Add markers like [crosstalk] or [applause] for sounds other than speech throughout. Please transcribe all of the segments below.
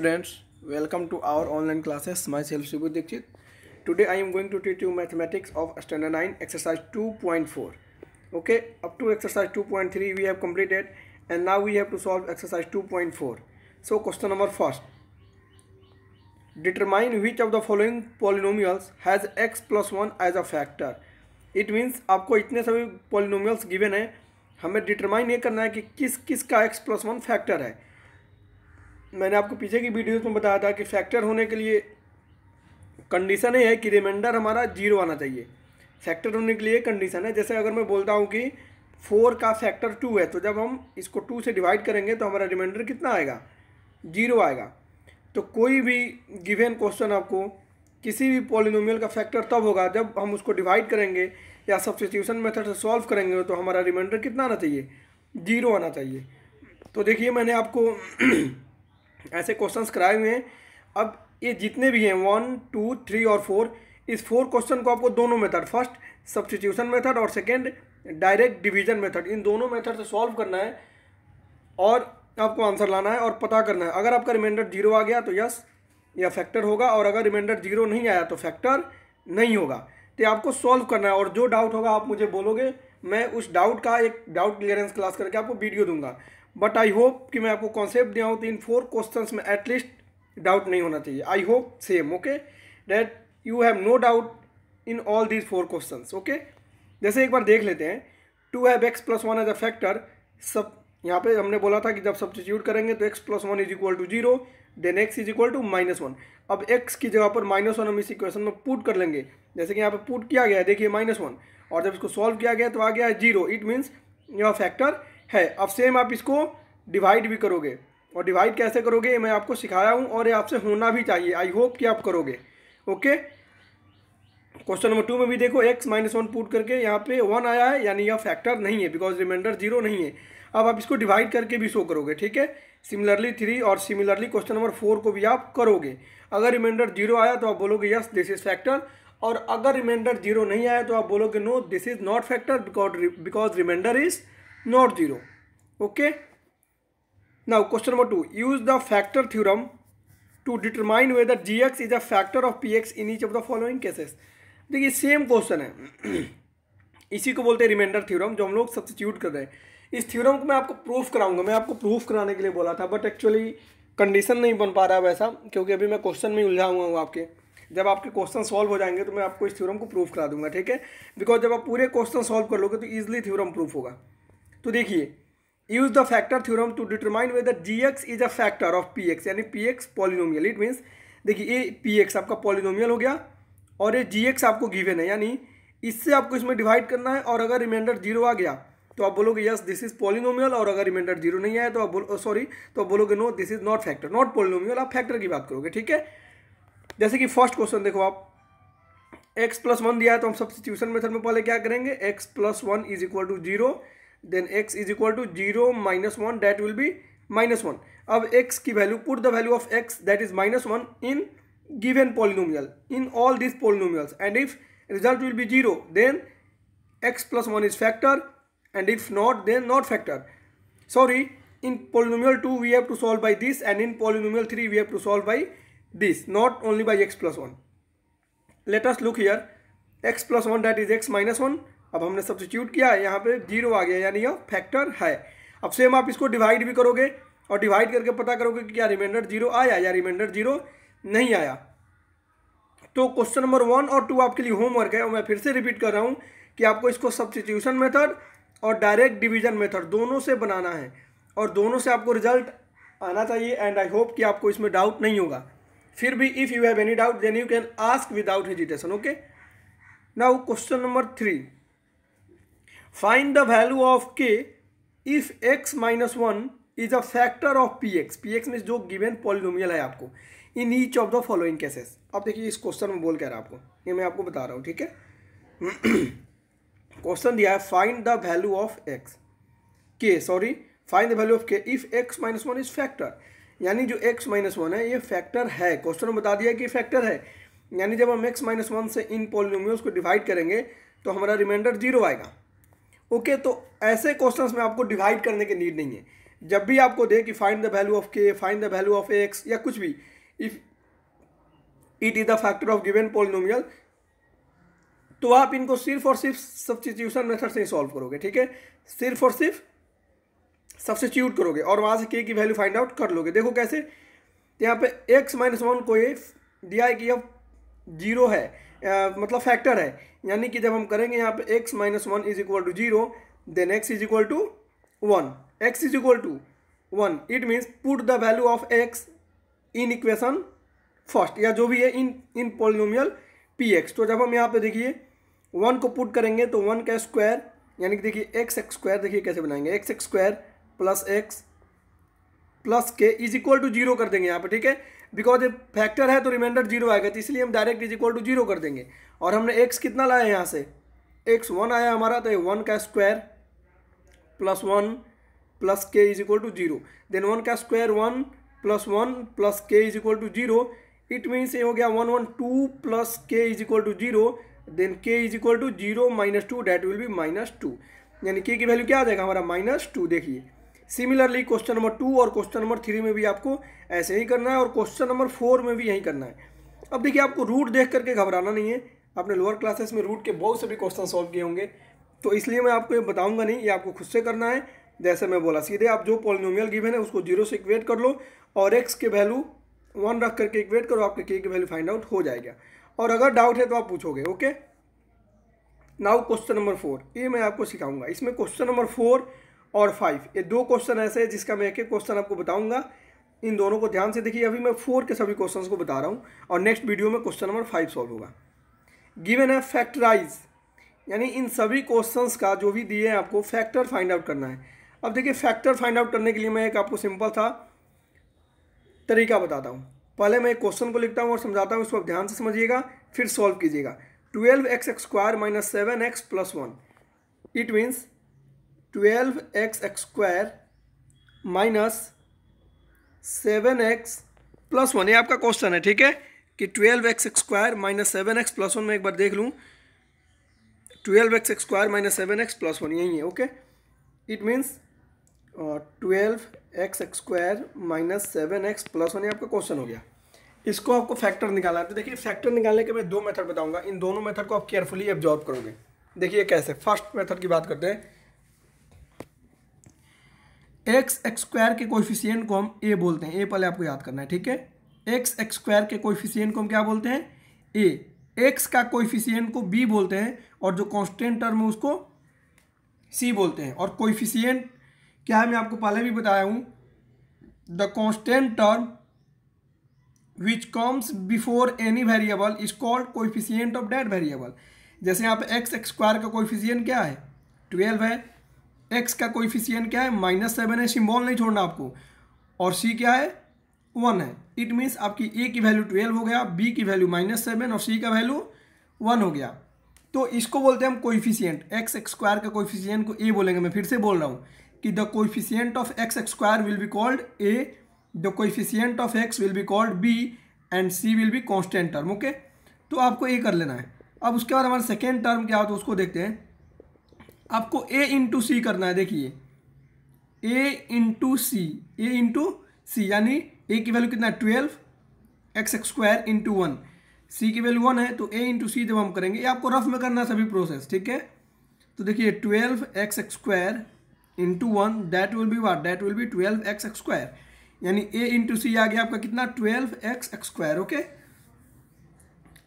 Students welcome to our online classes myself Shiv Dikshit today I am going to teach you mathematics of standard nine exercise two point four okay up to exercise two we have completed and now we have to solve exercise two point four so question number first determine which of the following polynomials has x plus as a factor it means आपको इतने सभी polynomials given है हमें determine ये करना है कि किस किस का एक्स प्लस वन फैक्टर है मैंने आपको पीछे की वीडियोस में बताया था कि फैक्टर होने के लिए कंडीशन ये है कि रिमाइंडर हमारा जीरो आना चाहिए फैक्टर होने के लिए कंडीशन है जैसे अगर मैं बोलता हूँ कि फोर का फैक्टर टू है तो जब हम इसको टू से डिवाइड करेंगे तो हमारा रिमाइंडर कितना आएगा जीरो आएगा तो कोई भी गिवेन क्वेश्चन आपको किसी भी पॉलिनोमियल का फैक्टर तब होगा जब हम उसको डिवाइड करेंगे या सब्सटीट्यूशन मेथड से सॉल्व करेंगे तो हमारा रिमाइंडर कितना आना चाहिए जीरो आना चाहिए तो देखिए मैंने आपको [clears throat] ऐसे क्वेश्चन कराए हुए हैं अब ये जितने भी हैं वन टू थ्री और फोर इस फोर क्वेश्चन को आपको दोनों मेथड फर्स्ट सब्सटीट्यूशन मेथड और सेकेंड डायरेक्ट डिवीजन मेथड इन दोनों मेथड से सॉल्व करना है और आपको आंसर लाना है और पता करना है अगर आपका रिमाइंडर जीरो आ गया तो यस या फैक्टर होगा और अगर रिमाइंडर जीरो नहीं आया तो फैक्टर नहीं होगा तो आपको सॉल्व करना है और जो डाउट होगा आप मुझे बोलोगे मैं उस डाउट का एक डाउट क्लियरेंस क्लास करके आपको वीडियो दूंगा बट आई होप कि मैं आपको कॉन्सेप्ट दिया हूँ तो इन फोर क्वेश्चंस में एटलीस्ट डाउट नहीं होना चाहिए I hope same okay that you have no doubt in all these four question okay जैसे एक बार देख लेते हैं to have x plus one as a factor सब यहाँ पे हमने बोला था कि जब सब्सटीट्यूट करेंगे तो x plus one is equal to zero then x is equal to minus one अब एक्स की जगह पर माइनस वन हम इस इक्वेशन में पुट कर लेंगे जैसे कि यहाँ पे पुट किया गया है देखिए माइनस वन और जब इसको सॉल्व किया गया तो आ गया है zero it means your factor है अब सेम आप इसको डिवाइड भी करोगे और डिवाइड कैसे करोगे मैं आपको सिखाया हूँ और ये आपसे होना भी चाहिए आई होप कि आप करोगे ओके क्वेश्चन नंबर टू में भी देखो एक्स माइनस वन पुट करके यहाँ पे वन आया है यानी यह फैक्टर नहीं है बिकॉज रिमाइंडर जीरो नहीं है अब आप इसको डिवाइड करके भी शो करोगे ठीक है सिमिलरली थ्री और सिमिलरली क्वेश्चन नंबर फोर को भी आप करोगे अगर रिमाइंडर जीरो आया तो आप बोलोगे यस दिस इज फैक्टर और अगर रिमाइंडर जीरो नहीं आया तो आप बोलोगे no this is not factor because because remainder is not zero okay now question number 2 use the factor theorem to determine whether gx is a factor of px in each of the following cases देखिए same question है [clears throat] इसी को बोलते हैं remainder theorem जो हम लोग substitute कर रहे हैं इस थ्योरम को मैं आपको प्रूफ कराऊंगा मैं आपको प्रूफ कराने के लिए बोला था बट एक्चुअली कंडीशन नहीं बन पा रहा है वैसा क्योंकि अभी मैं क्वेश्चन में उलझा हुआ हूँ आपके जब आपके क्वेश्चन सॉल्व हो जाएंगे तो मैं आपको इस थ्योरम को प्रूफ करा दूंगा ठीक है बिकॉज जब आप पूरे क्वेश्चन सॉल्व कर लोगे तो ईजिली थ्योरम प्रूफ होगा तो देखिए use the factor theorem to determine whether g x is a factor of p x यानी p x polynomial it means देखिए ये पी एक्स आपका पॉलिनोमियल हो गया और ये जी एक्स आपको गिवेन है यानी इससे आपको इसमें डिवाइड करना है और अगर रिमाइंडर जीरो आ गया तो आप बोलोगे यस दिस इज पॉलिनोमियल और अगर रिमाइंडर जीरो नहीं आया तो आप बोलो सॉरी oh, तो आप बोलोगे no this is not factor not polynomial आप फैक्टर की बात करोगे ठीक है जैसे कि फर्स्ट क्वेश्चन देखो आप एक्स प्लस वन दिया है तो हम सब्सिट्यूशन मेथड में पहले क्या करेंगे x plus one is equal to zero then x is equal to 0 minus 1 that will be minus 1 अब x की value put the value of x that is minus one in given polynomial. In all these polynomials, and if result will be zero, then x plus 1 is factor and if not then not factor sorry in polynomial 2 we have to solve by this and in polynomial 3 we have to solve by this not only by x plus 1 let us look here x plus 1 that is x minus 1 अब हमने substitute किया है यहाँ पे zero आ गया यानी यह factor है अब सेम आप इसको डिवाइड भी करोगे और डिवाइड करके पता करोगे कि क्या रिमाइंडर जीरो आया या रिमाइंडर जीरो नहीं आया तो क्वेश्चन नंबर वन और टू आपके लिए होमवर्क है और मैं फिर से रिपीट कर रहा हूँ कि आपको इसको सब्सिट्यूशन मेथड और डायरेक्ट डिवीजन मेथड दोनों से बनाना है और दोनों से आपको रिजल्ट आना चाहिए एंड आई होप कि आपको इसमें डाउट नहीं होगा फिर भी if you have any doubt then you can ask without hesitation okay now question number three find the value of k if x minus one is a factor of p x p x mean जो given polynomial है आपको in each of the following cases अब देखिए इस question में बोल कह रहा है आपको ये मैं आपको बता रहा हूँ ठीक है क्वेश्चन [clears throat] दिया है find the value of x k sorry find the value of k if x minus one is factor यानी जो एक्स माइनस वन है ये फैक्टर है क्वेश्चन में बता दिया कि फैक्टर है यानी जब हम एक्स माइनस वन से इन पॉलिनोमियल्स को डिवाइड करेंगे तो हमारा रिमाइंडर जीरो आएगा ओके तो ऐसे क्वेश्चंस में आपको डिवाइड करने की नीड नहीं है जब भी आपको दे कि find the value of k find the value of x या कुछ भी if it is the factor of given polynomial तो आप इनको सिर्फ और सिर्फ सब्सिट्यूशन मेथड से ही सॉल्व करोगे ठीक है सिर्फ और सिर्फ सब्सिट्यूट करोगे और वहाँ से के की वैल्यू फाइंड आउट कर लोगे देखो कैसे यहाँ पे एक्स माइनस वन को ये दिया है कि अब जीरो है आ, मतलब फैक्टर है यानी कि जब हम करेंगे यहाँ पे x minus one is equal to zero then x is equal to one x is equal to one it means put the value of x in equation first या जो भी है in in polynomial p x तो जब हम यहाँ पे देखिए वन को पुट करेंगे तो वन का स्क्वायर यानी कि देखिए एक्स एक्स स्क्वायर देखिए कैसे बनाएंगे x x square plus x plus k is equal to zero कर देंगे यहाँ पे ठीक है बिकॉज ये फैक्टर है तो रिमाइंडर जीरो आएगा तो इसलिए हम direct is equal to zero कर देंगे और हमने एक्स कितना लाया यहाँ से एक्स वन आया हमारा तो ये वन का square plus one plus k is equal to zero then one का square one plus one plus k is equal to zero it means ये हो गया one one two plus k is equal to zero then k is equal to zero minus two that will be minus two यानी k की value क्या आ जाएगा हमारा minus two देखिए सिमिलरली क्वेश्चन नंबर टू और क्वेश्चन नंबर थ्री में भी आपको ऐसे ही करना है और क्वेश्चन नंबर फोर में भी यही करना है अब देखिए आपको रूट देख करके घबराना नहीं है आपने लोअर क्लासेस में रूट के बहुत से भी क्वेश्चन सॉल्व किए होंगे तो इसलिए मैं आपको ये बताऊंगा नहीं ये आपको खुद से करना है जैसे मैं बोला सीधे आप जो पॉलिनोमियल गिवन है उसको जीरो से इक्वेट कर लो और एक्स के वैल्यू वन रख करके इक्वेट करो आपके के की वैल्यू फाइंड आउट हो जाएगा और अगर डाउट है तो आप पूछोगे okay now question number four ये मैं आपको सिखाऊंगा इसमें क्वेश्चन नंबर फोर और फाइव ये दो क्वेश्चन ऐसे हैं जिसका मैं एक एक क्वेश्चन आपको बताऊंगा इन दोनों को ध्यान से देखिए अभी मैं फोर के सभी क्वेश्चन को बता रहा हूँ और नेक्स्ट वीडियो में क्वेश्चन नंबर फाइव सॉल्व होगा गिवन है फैक्टराइज यानी इन सभी क्वेश्चंस का जो भी दिए हैं आपको फैक्टर फाइंड आउट करना है अब देखिए फैक्टर फाइंड आउट करने के लिए मैं एक आपको सिंपल था तरीका बताता हूँ पहले मैं एक क्वेश्चन को लिखता हूँ और समझाता हूँ इसको आप ध्यान से समझिएगा फिर सॉल्व कीजिएगा twelve x square minus seven x plus one it means twelve x square minus seven x plus one ये आपका क्वेश्चन है ठीक है कि twelve x square minus seven x plus one मैं एक बार देख लूँ twelve x square minus seven x plus one यही है okay it means twelve x square minus seven x plus one ये आपका क्वेश्चन हो गया इसको आपको फैक्टर निकालना है तो देखिए फैक्टर निकालने के मैं दो मेथड बताऊंगा इन दोनों मेथड को आप केयरफुली ऑब्जॉर्व करोगे देखिए कैसे फर्स्ट मेथड की बात करते हैं एक्स एक्सक्वायर के कोएफिशिएंट को हम ए बोलते हैं ए पहले आपको याद करना है ठीक है एक्स एक्सक्वायर के कोफिशियन को हम क्या बोलते हैं ए एक्स का कोफिशियंट को बी बोलते हैं और जो कॉन्स्टेंट टर्म है उसको सी बोलते हैं और कोफिशियन क्या है मैं आपको पहले भी बताया हूँ the constant term which comes before any variable is called coefficient of that variable जैसे यहाँ पे एक्स एक्सक्वायर का कोफिशियन क्या है ट्वेल्व है एक्स का कोइफिशियन क्या है माइनस सेवन है सिम्बॉल नहीं छोड़ना आपको और सी क्या है वन है इट मीन्स आपकी ए की वैल्यू ट्वेल्व हो गया बी की वैल्यू माइनस सेवन और सी का वैल्यू वन हो गया तो इसको बोलते हैं हम कोइफिशियंट एक्स स्क्वायर का कोइफिशियंट को ए बोलेंगे मैं फिर से बोल रहा हूँ कि the coefficient of x square will be called a the coefficient of x will be called b and c will be constant term okay तो आपको ए कर लेना है अब उसके बाद हमारा सेकेंड टर्म क्या हो तो उसको देखते हैं आपको ए इंटू सी करना है देखिए ए इंटू सी ए इंटू सी यानी ए की वैल्यू कितना है twelve x square into one c की वैल्यू वन है तो ए इंटू सी जब हम करेंगे ये आपको रफ में करना है सभी प्रोसेस ठीक है तो देखिए twelve x square into one that will be what that will be twelve x square यानी ए इंटू सी आ गया आपका कितना ट्वेल्व एक्स स्क्वायर ओके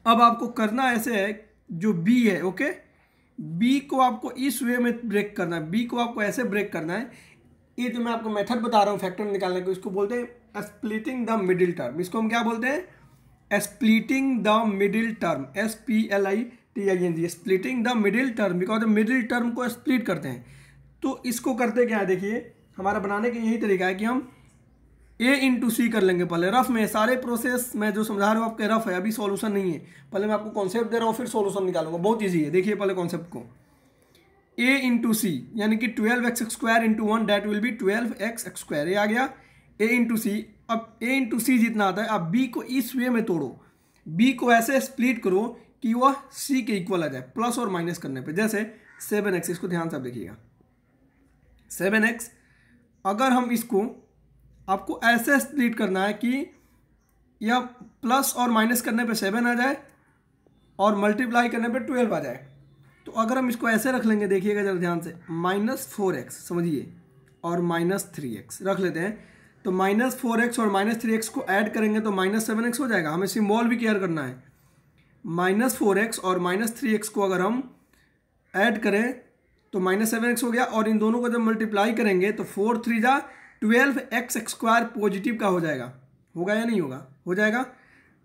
अब आपको करना ऐसे है जो बी है ओके okay? बी को आपको इस वे में ब्रेक करना है बी को आपको ऐसे ब्रेक करना है ये तो मैं आपको मेथड बता रहा हूँ फैक्टर निकालने को इसको बोलते हैं स्प्लिटिंग द मिडिल टर्म इसको हम क्या बोलते हैं splitting the middle term S P L I T I N G splitting the middle term because middle term को स्प्लिट करते हैं तो इसको करते क्या है देखिए हमारा बनाने का यही तरीका है कि हम ए इंटू सी कर लेंगे पहले रफ में सारे प्रोसेस मैं जो समझा रहा हूँ आपके रफ है अभी सॉल्यूशन नहीं है पहले मैं आपको कॉन्सेप्ट दे रहा हूँ फिर सॉल्यूशन निकालूंगा बहुत ईजी है देखिए पहले कॉन्सेप्ट को ए इंटू सी यानी कि twelve x square into one that will be twelve x square ये आ गया ए इंटू सी अब ए इंटू सी जितना आता है अब बी को इस वे में तोड़ो बी को ऐसे स्प्लिट करो कि वह सी के इक्वल आ जाए प्लस और माइनस करने पे जैसे सेवन एक्स इसको ध्यान से आप देखिएगा सेवन एक्स अगर हम इसको आपको ऐसे डिलीट करना है कि यह प्लस और माइनस करने पे सेवन आ जाए और मल्टीप्लाई करने पे ट्वेल्व आ जाए तो अगर हम इसको ऐसे रख लेंगे देखिएगा जरा ध्यान से माइनस फोर एक्स समझिए और माइनस थ्री एक्स रख लेते हैं तो माइनस फोर एक्स और माइनस थ्री एक्स को ऐड करेंगे तो माइनस सेवन एक्स हो जाएगा हमें सिम्बॉल भी केयर करना है माइनस फोर एक्स और माइनस थ्री एक्स को अगर हम ऐड करें तो माइनस सेवन एक्स हो गया और इन दोनों को जब मल्टीप्लाई करेंगे तो फोर थ्री जा ट्वेल्व एक्स स्क्वायर पॉजिटिव का हो जाएगा होगा या नहीं होगा हो जाएगा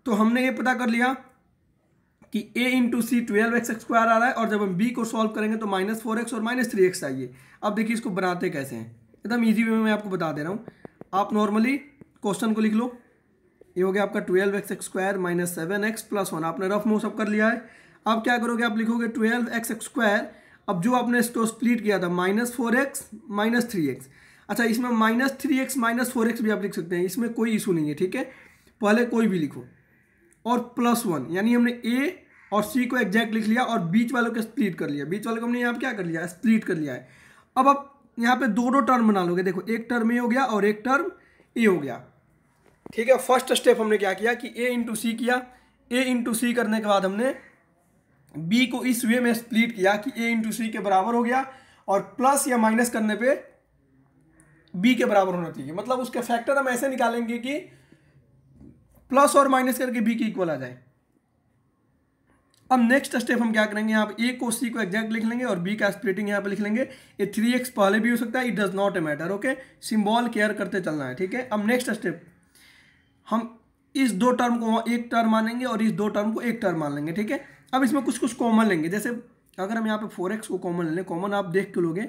तो हमने ये पता कर लिया कि a into c twelve x square आ रहा है और जब हम b को सॉल्व करेंगे तो माइनस फोर एक्स और माइनस थ्री एक्स आइए अब देखिए इसको बनाते कैसे हैं एकदम ईजी वे में मैं आपको बता दे रहा हूँ आप नॉर्मली क्वेश्चन को लिख लो ये हो गया आपका twelve x square minus seven x plus one आपने रफ मोसअप कर लिया है अब क्या करोगे आप लिखोगे ट्वेल्व एक्स स्क्वायर अब जो आपने इसको स्प्लिट किया था minus four x minus three x अच्छा इसमें minus three x minus four x भी आप लिख सकते हैं इसमें कोई इशू नहीं है ठीक है पहले कोई भी लिखो और प्लस वन यानी हमने ए और सी को एग्जैक्ट लिख लिया और बीच वालों को स्प्लिट कर लिया बीच वालों को हमने यहाँ क्या कर लिया स्प्लिट कर लिया है अब आप यहाँ पे दो दो टर्म बना लोगे देखो एक टर्म ए हो गया और एक टर्म ए हो गया ठीक है फर्स्ट स्टेप हमने क्या किया कि ए इंटू सी किया ए इंटू सी करने के बाद हमने बी को इस वे में स्प्लिट किया कि ए इंटू सी के बराबर हो गया और प्लस या माइनस करने पे बी के बराबर होना चाहिए मतलब उसके फैक्टर हम ऐसे निकालेंगे कि प्लस और माइनस करके बी की इक्वल आ जाए अब नेक्स्ट स्टेप हम क्या करेंगे आप ए को सी को एग्जैक्ट लिख लेंगे और बी का स्प्लिटिंग यहाँ पे लिख लेंगे ये थ्री एक्स पहले भी हो सकता है it does not a matter okay symbol care करते चलना है ठीक है अब नेक्स्ट स्टेप हम इस दो टर्म को एक टर्म मानेंगे और इस दो टर्म को एक टर्म मान लेंगे ठीक है अब इसमें कुछ कुछ कॉमन लेंगे जैसे अगर हम यहाँ पे फोर एक्स को कॉमन ले लें कॉमन आप देख के लोगे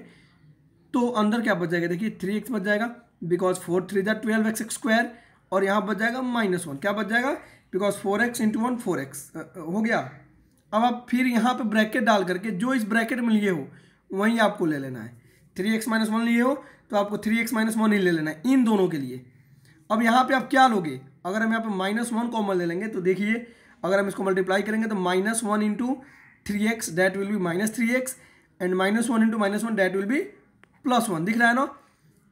तो अंदर क्या बच जाएगा देखिए थ्री एक्स बच जाएगा बिकॉज फोर थ्री ज़ा ट्वेल्व एक्स स्क्वायर और यहाँ बच जाएगा माइनस वन क्या बच जाएगा because four x into one four x हो गया अब आप फिर यहाँ पे ब्रैकेट डाल करके जो इस ब्रैकेट में लिए हो वहीं आपको ले लेना है थ्री एक्स माइनस वन लिए हो तो आपको थ्री एक्स माइनस वन ही ले लेना है इन दोनों के लिए अब यहाँ पर आप क्या लोगे अगर हम यहाँ पे माइनस वन कॉमन ले लेंगे तो देखिए अगर हम इसको मल्टीप्लाई करेंगे तो minus one into three x that will be minus three x and minus one into minus one that will be plus one दिख रहा है ना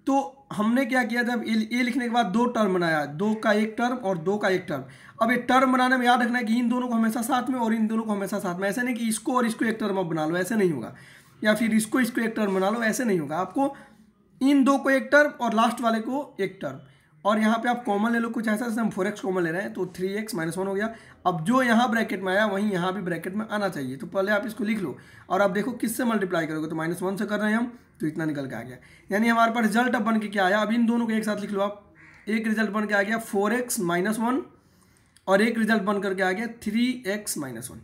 तो हमने क्या किया था ए, लिखने के बाद दो टर्म बनाया दो का एक टर्म और दो का एक टर्म अब ये टर्म बनाने में याद रखना है कि इन दोनों को हमेशा साथ में और इन दोनों को हमेशा साथ में ऐसा नहीं कि इसको और इसको एक टर्म आप बना लो ऐसे नहीं होगा या फिर इसको इसको एक टर्म बना लो ऐसे नहीं होगा आपको इन दो को एक टर्म और लास्ट वाले को एक टर्म और यहाँ पे आप कॉमन ले लो कुछ ऐसा जैसे हम फोर एक्स कॉमन ले रहे हैं तो थ्री एक्स माइनस वन हो गया अब जो यहाँ ब्रैकेट में आया वहीं यहाँ भी ब्रैकेट में आना चाहिए तो पहले आप इसको लिख लो और आप देखो किससे मल्टीप्लाई करोगे तो माइनस वन से कर रहे हैं हम तो इतना निकल के आ गया यानी हमारे पास रिजल्ट अब बन के क्या आया अब इन दोनों को एक साथ लिख लो आप एक रिजल्ट बन के आ गया फोर एक्स माइनस वन और एक रिजल्ट बन करके आ गया थ्री एक्स माइनस वन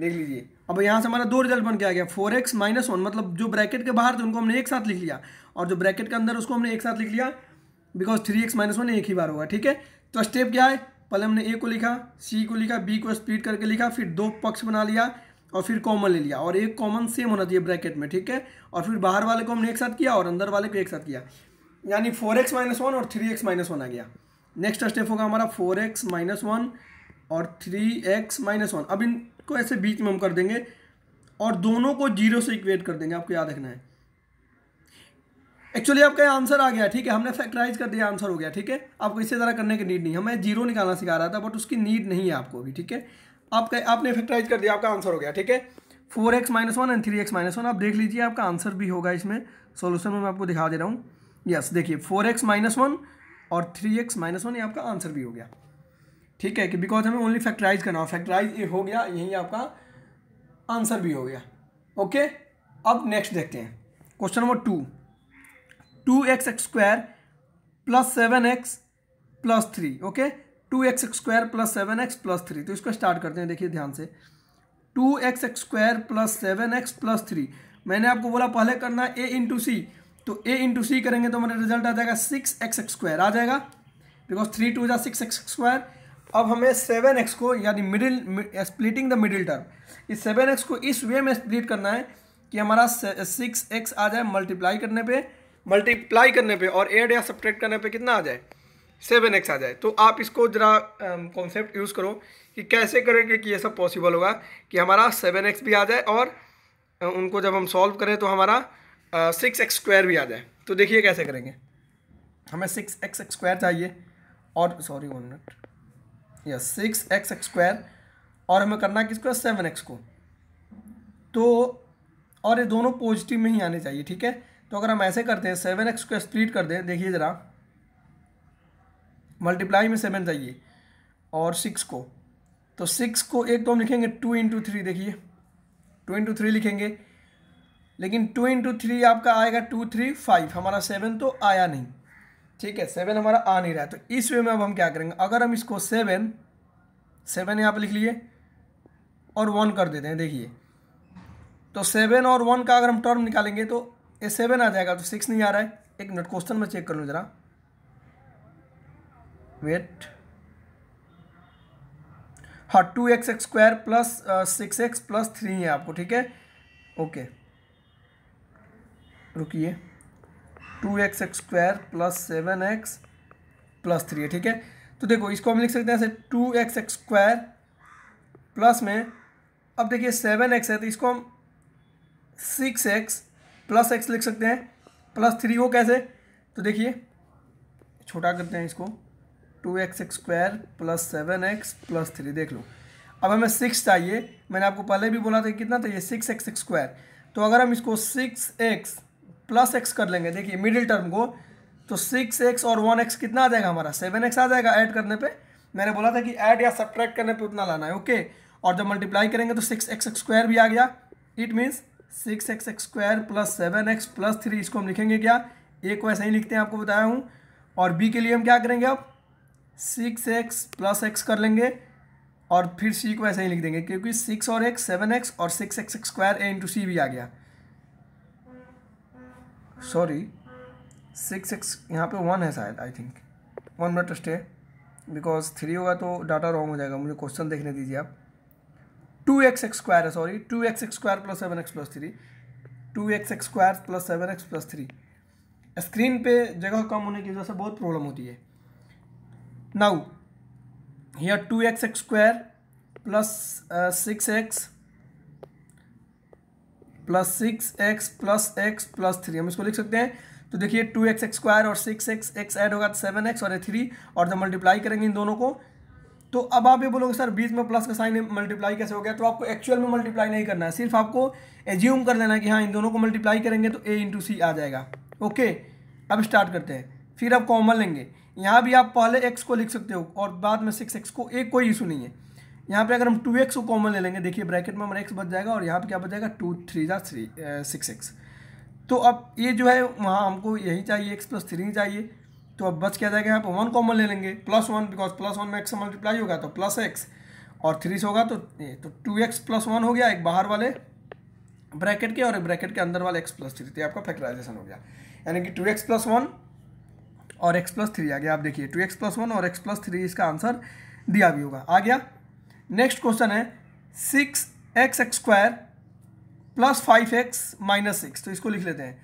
देख लीजिए अब यहाँ से हमारा दो रिजल्ट बन के आ गया फोर एक्स माइनस वन मतलब जो ब्रैकेट के बाहर थे उनको हमने एक साथ लिख लिया और जो ब्रैकेट के अंदर उसको हमने एक साथ लिख लिया because three x minus one एक ही बार होगा ठीक है तो स्टेप क्या है पहले हमने ए को लिखा सी को लिखा बी को स्प्लिट करके लिखा फिर दो पक्ष बना लिया और फिर कॉमन ले लिया और एक कॉमन सेम होना चाहिए ब्रैकेट में ठीक है और फिर बाहर वाले को हमने एक साथ किया और अंदर वाले को एक साथ किया यानी फोर एक्स माइनस वन और थ्री एक्स माइनस वन आ गया नेक्स्ट स्टेप होगा हमारा फोर एक्स माइनस वन और थ्री एक्स माइनस वन अब इनको ऐसे बीच में हम कर देंगे और दोनों को जीरो से इक्वेट कर देंगे आपको याद रखना है एक्चुअली आपका ये आंसर आ गया ठीक है हमने फैक्टराइज कर दिया आंसर हो गया ठीक है आपको इससे ज़रा करने की नीड नहीं हमें जीरो निकालना सिखा रहा था बट उसकी नीड नहीं है आपको भी ठीक है आपका आपने फैक्टराइज कर दिया आपका आंसर हो गया ठीक है four x minus one and three x minus one आप देख लीजिए आपका आंसर भी होगा इसमें सोल्यूशन में मैं आपको दिखा दे रहा हूँ यस देखिए फोर एक्स माइनस वन और थ्री एक्स माइनस वन ये आपका आंसर भी हो गया ठीक है कि बिकॉज हमें ओनली फैक्टराइज करना हो फैक्टराइज ये हो गया यही आपका आंसर भी हो गया ओके अब नेक्स्ट देखते हैं question number two two x square plus seven x plus three okay two x square plus seven x plus three तो इसको स्टार्ट करते हैं देखिए ध्यान से two x square plus seven x plus three मैंने आपको बोला पहले करना ए इंटू सी तो ए इंटू सी करेंगे तो हमारा रिजल्ट आ जाएगा सिक्स एक्स स्क्वायर आ जाएगा बिकॉज थ्री टू जा सिक्स एक्स स्क्वायर अब हमें सेवन एक्स को यानी middle splitting the middle term इस सेवन एक्स को इस वे में स्प्लिट करना है कि हमारा सिक्स एक्स आ जाए मल्टीप्लाई करने पे मल्टीप्लाई करने पे और एड या सब्ट्रैक्ट करने पे कितना आ जाए सेवन एक्स आ जाए तो आप इसको ज़रा कॉन्सेप्ट यूज़ करो कि कैसे करेंगे कि ये सब पॉसिबल होगा कि हमारा सेवन एक्स भी आ जाए और uh, उनको जब हम सॉल्व करें तो हमारा सिक्स एक्स स्क्वायर भी आ जाए तो देखिए कैसे करेंगे हमें सिक्स एक्स स्क्वायर चाहिए और sorry one minute yes six x square और हमें करना किसको सेवन एक्स को तो और ये दोनों पॉजिटिव में ही आने चाहिए ठीक है तो अगर हम ऐसे करते हैं सेवन एक्स को स्प्लिट कर दें देखिए ज़रा मल्टीप्लाई में सेवन चाहिए और सिक्स को तो सिक्स को एक तो हम लिखेंगे टू इंटू थ्री देखिए टू इंटू थ्री लिखेंगे लेकिन टू इंटू थ्री आपका आएगा टू थ्री फाइव हमारा सेवन तो आया नहीं ठीक है सेवन हमारा आ नहीं रहा है तो इस वे में अब हम क्या करेंगे अगर हम इसको सेवन सेवन यहाँ पर लिख लिए और वन कर देते हैं देखिए तो सेवन और वन का अगर हम टर्म निकालेंगे तो ये सेवन आ जाएगा तो सिक्स नहीं आ रहा है एक मिनट क्वेश्चन में चेक कर लूँ ज़रा वेट हाँ two x square plus six x plus three है आपको ठीक है ओके रुकिए two x square plus seven x plus three है ठीक है तो देखो इसको हम लिख सकते हैं ऐसे टू एक्स स्क्वायर प्लस में अब देखिए सेवन एक्स है तो इसको हम सिक्स एक्स प्लस एक्स लिख सकते हैं प्लस थ्री हो कैसे तो देखिए छोटा करते हैं इसको two x x square plus seven x plus three देख लो अब हमें सिक्स चाहिए मैंने आपको पहले भी बोला था कितना चाहिए सिक्स एक्स एक्स स्क्वायर तो अगर हम इसको सिक्स एक्स प्लस एक्स कर लेंगे देखिए मिडिल टर्म को तो सिक्स एक्स और वन एक्स कितना आ जाएगा हमारा सेवन एक्स आ जाएगा ऐड करने पे मैंने बोला था कि ऐड या सब्ट्रैक्ट करने पे उतना लाना है ओके और जब मल्टीप्लाई करेंगे तो सिक्स एक्स स्क्वायर भी आ गया it means six x square plus seven x plus three इसको हम लिखेंगे क्या ए को ऐसे ही लिखते हैं आपको बताया हूँ और बी के लिए हम क्या करेंगे अब सिक्स एक्स प्लस एक्स कर लेंगे और फिर सी को ऐसे ही लिख देंगे क्योंकि सिक्स और एक्स सेवन एक्स और six x square a into c भी आ गया सॉरी सिक्स एक्स यहाँ पे वन है शायद I think one minute stay because three होगा तो डाटा रॉन्ग हो जाएगा मुझे क्वेश्चन देखने दीजिए आप टू एक्स एक्स स्क्वायर है sorry two x x square plus seven x plus three two x x square plus seven x plus three screen पे जगह कम होने की वजह से बहुत प्रॉब्लम होती है now here two x x square plus six x plus six x plus x plus three हम इसको लिख सकते हैं तो देखिए टू एक्स एक्स स्क्वायर और सिक्स एक्स एक्स एड होगा सेवन तो एक्स और थ्री और जब मल्टीप्लाई करेंगे इन दोनों को तो अब आप ये बोलोगे सर बीच में प्लस का साइन मल्टीप्लाई कैसे हो गया तो आपको एक्चुअल में मल्टीप्लाई नहीं करना है सिर्फ आपको एज्यूम कर लेना है कि हाँ इन दोनों को मल्टीप्लाई करेंगे तो ए इंटू सी आ जाएगा ओके अब स्टार्ट करते हैं फिर आप कॉमन लेंगे यहाँ भी आप पहले एक्स को लिख सकते हो और बाद में सिक्स एक्स को एक कोई इशू नहीं है यहाँ पर अगर हम टू एक्स को कॉमन ले लेंगे देखिए ब्रैकेट में हमारा एक्स बच जाएगा और यहाँ पर क्या बच जाएगा टू थ्री या थ्री सिक्स एक्स तो अब ये जो है वहाँ हमको यही चाहिए एक्स प्लस थ्री चाहिए तो अब बच क्या जाएगा यहाँ पर वन कॉमन ले लेंगे plus one because plus one में एक्स मल्टीप्लाई होगा तो प्लस एक्स और थ्री से होगा तो तो टू एक्स प्लस वन हो गया एक बाहर वाले ब्रैकेट के और एक ब्रैकेट के अंदर वाले एक्स प्लस थ्री तो आपका फैक्टराइजेशन हो गया यानी कि टू एक्स प्लस वन और एक्स प्लस थ्री आ गया आप देखिए टू एक्स प्लस वन और एक्स प्लस थ्री इसका आंसर दिया भी होगा आ गया नेक्स्ट क्वेश्चन है six x square plus five x minus six तो इसको लिख लेते हैं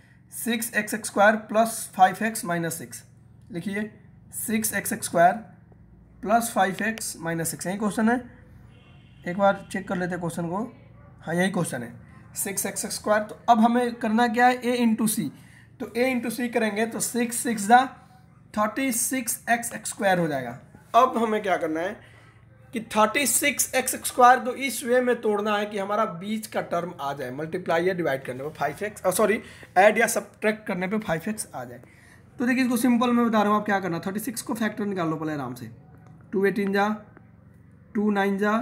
six x square plus five x minus six लिखिए six x square plus five x minus six यही क्वेश्चन है एक बार चेक कर लेते हैं क्वेश्चन को हाँ यही क्वेश्चन है सिक्स एक्स स्क्वायर तो अब हमें करना क्या है ए इंटू सी तो ए इंटू सी करेंगे तो सिक्स सिक्स दा थर्टी सिक्स एक्स स्क्वायर हो जाएगा अब हमें क्या करना है कि थर्टी सिक्स एक्स स्क्वायर तो इस वे में तोड़ना है कि हमारा बीच का टर्म आ जाए मल्टीप्लाई या डिवाइड करने पर फाइव एक्स सॉरी एड या सब्ट्रैक्ट करने पर फाइव एक्स आ जाए तो देखिए इसको सिंपल मैं बता रहा हूँ आप क्या करना थर्टी सिक्स को फैक्टर निकाल लो पहले आराम से टू एटीन जा टू नाइन जा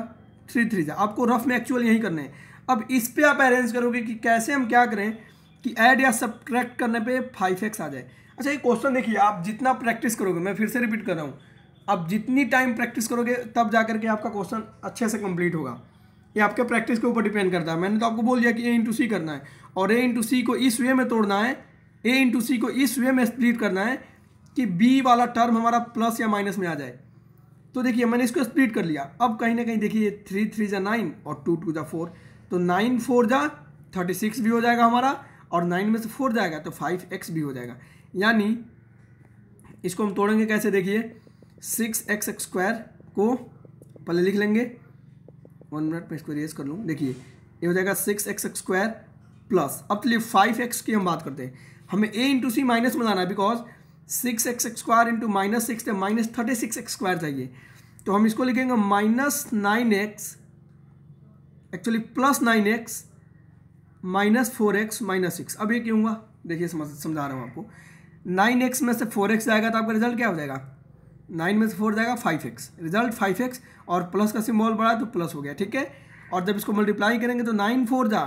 थ्री थ्री जा आपको रफ में एक्चुअल यही करना है अब इस पर आप अरेंज करोगे कि कैसे हम क्या करें कि ऐड या सब्ट्रैक्ट करने पे फाइव एक्स आ जाए अच्छा ये क्वेश्चन देखिए आप जितना प्रैक्टिस करोगे मैं फिर से रिपीट कर रहा हूँ आप जितनी टाइम प्रैक्टिस करोगे तब जा करके आपका क्वेश्चन अच्छे से कम्प्लीट होगा ये आपके प्रैक्टिस के ऊपर डिपेंड करता है मैंने तो आपको बोल दिया कि ए इंटू सी करना है और ए इंटू सी को इस वे में तोड़ना है ए इंटू सी को इस वे में स्प्लिट करना है कि बी वाला टर्म हमारा प्लस या माइनस में आ जाए तो देखिए मैंने इसको स्प्लिट कर लिया अब कहीं ना कहीं देखिए थ्री थ्री जा नाइन और टू टू जा फोर तो नाइन फोर जा थर्टी सिक्स भी हो जाएगा हमारा और नाइन में से फोर जाएगा तो फाइव एक्स भी हो जाएगा यानी इसको हम तोड़ेंगे कैसे देखिए सिक्स एक्स स्क्वायर को पहले लिख लेंगे वन मिनट में इसको रेज कर लूँ देखिए ये हो जाएगा सिक्स एक्स स्क्वायर प्लस अब चलिए फाइव एक्स की हम बात करते हैं हमें ए इंटू सी माइनस में लाना है because six x square into minus six minus thirty six x square चाहिए तो हम इसको लिखेंगे minus nine x actually plus nine x minus four x minus six अब ये क्यों हुआ देखिए समझा रहा हूँ आपको नाइन एक्स में से फोर एक्स जाएगा तो आपका रिजल्ट क्या हो जाएगा नाइन में से फोर जाएगा five x result five x और प्लस का सिम्बॉल बढ़ा तो प्लस हो गया ठीक है और जब इसको मल्टीप्लाई करेंगे तो नाइन फोर जा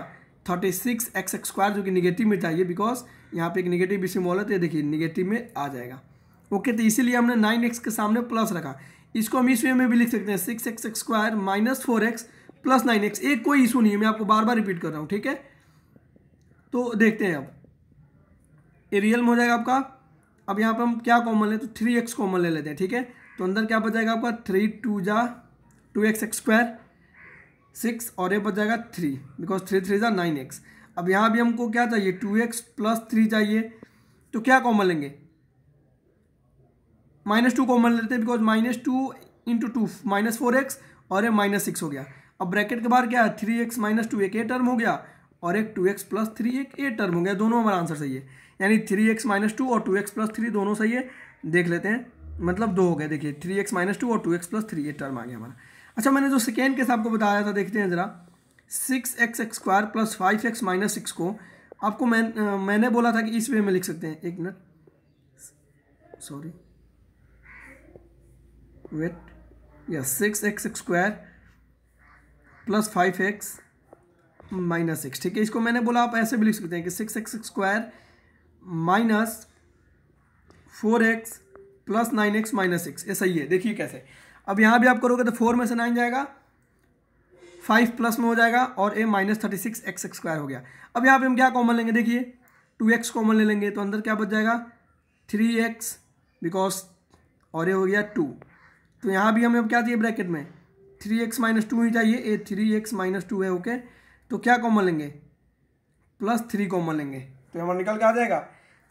थर्टी सिक्स एक्स स्क्वायर जो कि निगेटिव में चाहिए बिकॉज यहाँ पे एक निगेटिव भी सिम्बॉल है तो ये देखिए निगेटिव में आ जाएगा ओके तो इसीलिए हमने नाइन एक्स के सामने प्लस रखा इसको हम इस वे में भी लिख सकते हैं six x square minus four x plus nine x एक कोई इशू नहीं है मैं आपको बार बार रिपीट कर रहा हूँ ठीक है तो देखते हैं अब ये रियल में हो जाएगा आपका अब यहाँ पर हम क्या कॉमन लें तो थ्री एक्स कॉमन ले लेते हैं ठीक है तो अंदर क्या बच जाएगा आपका थ्री टू जा टू एक्स स्क्वायर सिक्स और ये बच जाएगा थ्री बिकॉज थ्री थ्री जा नाइन एक्स अब यहाँ भी हमको क्या चाहिए टू एक्स प्लस थ्री चाहिए तो क्या कॉमन लेंगे माइनस टू कॉमन लेते हैं because minus two into two minus four x और एक माइनस सिक्स हो गया अब ब्रैकेट के बाहर क्या है थ्री एक्स माइनस टू एक ए टर्म हो गया और एक टू एक्स प्लस थ्री एक ए टर्म हो गया दोनों हमारा आंसर सही है यानी थ्री एक्स माइनस टू और टू एक्स प्लस थ्री दोनों सही है देख लेते हैं मतलब दो हो गए देखिए थ्री एक्स माइनस टू और two x plus three a term आ गया हमारा अच्छा मैंने जो सेकेंड केस आपको बताया था देखते हैं ज़रा six x square plus five x minus six को आपको मैं आ, मैंने बोला था कि इस वे में लिख सकते हैं एक मिनट सॉरी वेट या six x square plus five x minus six ठीक है इसको मैंने बोला आप ऐसे भी लिख सकते हैं कि six x square minus four x plus nine x minus six ये सही है देखिए कैसे अब यहाँ भी आप करोगे तो फोर में से नाइन जाएगा फाइव प्लस में हो जाएगा और a minus thirty six x square हो गया अब यहाँ पे हम क्या कॉमन लेंगे देखिए टू एक्स कॉमन ले लेंगे तो अंदर क्या बच जाएगा थ्री एक्स बिकॉज और ये हो गया टू तो यहाँ भी हमें अब क्या चाहिए ब्रैकेट में थ्री एक्स माइनस टू ही चाहिए a three x minus two है ओके तो क्या कॉमन लेंगे प्लस थ्री कॉमन लेंगे तो हमारा निकल के आ जाएगा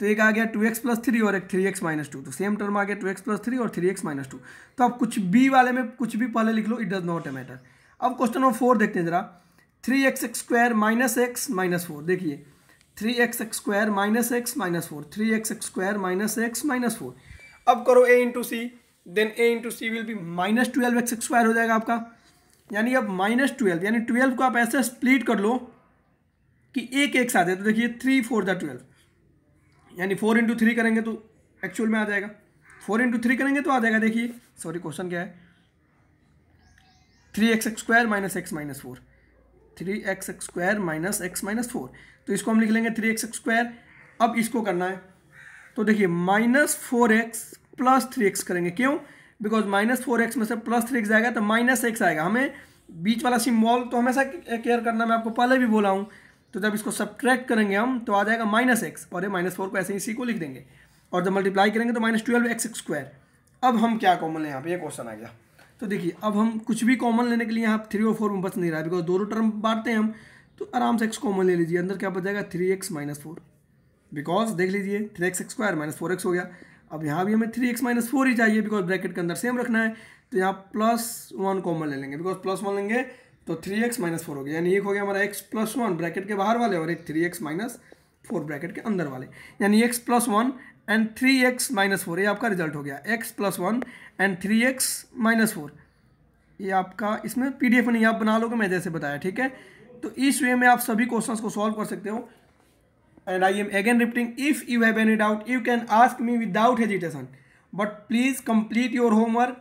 तो एक आ गया टू एक्स प्लस थ्री और एक थ्री एक्स माइनस टू तो सेम टर्म आ गया टू एक्स प्लस थ्री और थ्री एक्स माइनस टू तो आप कुछ बी वाले में कुछ भी पहले लिख लो it does not a matter अब क्वेश्चन नंबर फोर देखते हैं जरा three x square minus x minus four देखिए three x square minus x minus four three x square minus x minus four अब करो a into c then a into c will be minus twelve x square हो जाएगा आपका यानी अब minus twelve यानी twelve को आप ऐसे स्प्लिट कर लो कि एक एक साथ है तो देखिए थ्री फोर ज़ा ट्वेल्व यानी फोर इंटू थ्री करेंगे तो एक्चुअल में आ जाएगा फोर इंटू थ्री करेंगे तो आ जाएगा देखिए सॉरी क्वेश्चन क्या है three x square minus x minus four three x square minus x minus four तो इसको हम लिख लेंगे थ्री एक्स स्क्वायर अब इसको करना है तो देखिए minus four x plus three x करेंगे क्यों बिकॉज माइनस फोर एक्स में से प्लस थ्री एक्स जाएगा तो माइनस एक्स आएगा हमें बीच वाला सिम्बॉल तो हमेशा केयर करना मैं आपको पहले भी बोला हूँ तो जब इसको सब्ट्रैक्ट करेंगे हम तो आ जाएगा माइनस एक्स और ये माइनस फोर को ऐसे इसी को लिख देंगे और जब मल्टीप्लाई करेंगे तो माइनस ट्वेल्व एक्स स्क्वायर अब हम क्या कॉमन है यहाँ पे ये क्वेश्चन आ गया तो देखिए अब हम कुछ भी कॉमन लेने के लिए यहाँ थ्री और फोर में बच नहीं रहा है बिकॉज दोनों टर्म बांटते हैं हम तो आराम से एक्स कॉमन ले लीजिए अंदर क्या बच जाएगा three x minus four because देख लीजिए three x square minus four x हो गया अब यहाँ भी हमें थ्री एक्स माइनस फोर ही चाहिए बिकॉज ब्रैकेट के अंदर सेम रखना है तो यहाँ प्लस वन कॉमन ले लेंगे बिकॉज प्लस वन लेंगे तो थ्री एक्स माइनस फोर हो गया यानी एक हो गया हमारा एक्स प्लस वन ब्रैकेट के बाहर वाले और एक three x minus four bracket के अंदर वाले यानी x plus one and three x minus four ये आपका रिजल्ट हो गया x plus one and three x minus four ये आपका इसमें पी डी एफ नहीं आप बना लोगे मैं जैसे बताया ठीक है तो इस वे में आप सभी क्वेश्चंस को सॉल्व कर सकते हो and I am again repeating if you have any doubt you can ask me without hesitation but please complete your homework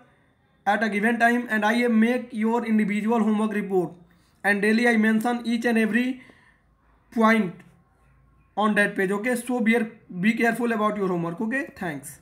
at a given time and I am make your individual homework report and daily I mention each and every point on date page okay so be careful about your your homework okay thanks